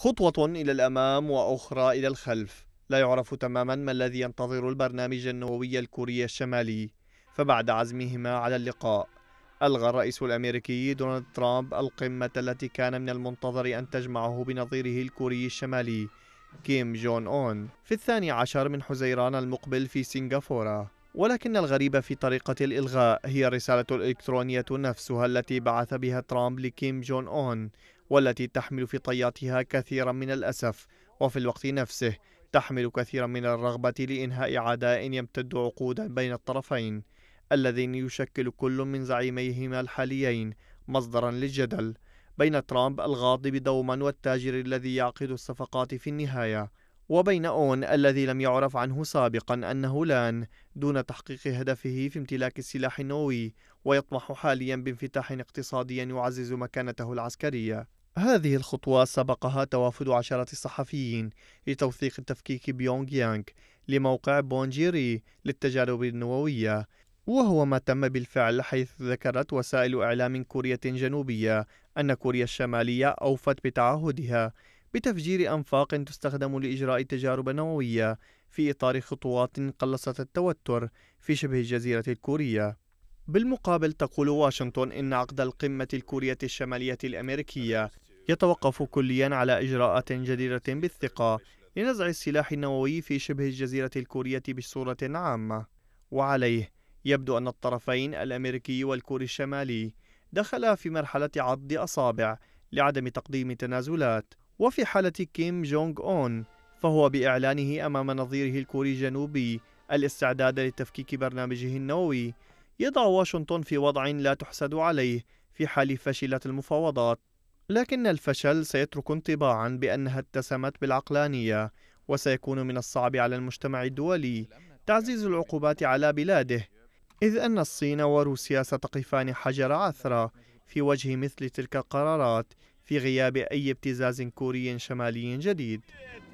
خطوة إلى الأمام وأخرى إلى الخلف لا يعرف تماما ما الذي ينتظر البرنامج النووي الكوري الشمالي فبعد عزمهما على اللقاء ألغى الرئيس الأمريكي دونالد ترامب القمة التي كان من المنتظر أن تجمعه بنظيره الكوري الشمالي كيم جون أون في الثاني عشر من حزيران المقبل في سنغافورة ولكن الغريب في طريقة الإلغاء هي الرسالة الإلكترونية نفسها التي بعث بها ترامب لكيم جون أون والتي تحمل في طياتها كثيرا من الأسف وفي الوقت نفسه تحمل كثيرا من الرغبة لإنهاء عداء يمتد عقودا بين الطرفين الذين يشكل كل من زعيميهما الحاليين مصدرا للجدل بين ترامب الغاضب دوما والتاجر الذي يعقد الصفقات في النهاية وبين أون الذي لم يعرف عنه سابقا أنه لان دون تحقيق هدفه في امتلاك السلاح النووي ويطمح حاليا بانفتاح اقتصادي يعزز مكانته العسكرية هذه الخطوة سبقها توافد عشرة صحفيين لتوثيق التفكيك بيونغ يانغ لموقع بونجيري للتجارب النووية وهو ما تم بالفعل حيث ذكرت وسائل إعلام كورية جنوبية أن كوريا الشمالية أوفت بتعهدها بتفجير أنفاق تستخدم لإجراء تجارب نووية في إطار خطوات قلصت التوتر في شبه الجزيرة الكورية بالمقابل تقول واشنطن إن عقد القمة الكورية الشمالية الأمريكية يتوقف كليا على إجراءات جديرة بالثقة لنزع السلاح النووي في شبه الجزيرة الكورية بصورة عامة وعليه يبدو أن الطرفين الأمريكي والكوري الشمالي دخلا في مرحلة عض أصابع لعدم تقديم تنازلات وفي حالة كيم جونغ أون فهو بإعلانه أمام نظيره الكوري الجنوبي الاستعداد لتفكيك برنامجه النووي يضع واشنطن في وضع لا تحسد عليه في حال فشلت المفاوضات لكن الفشل سيترك انطباعا بأنها اتسمت بالعقلانية وسيكون من الصعب على المجتمع الدولي تعزيز العقوبات على بلاده إذ أن الصين وروسيا ستقفان حجر عثرة في وجه مثل تلك القرارات في غياب أي ابتزاز كوري شمالي جديد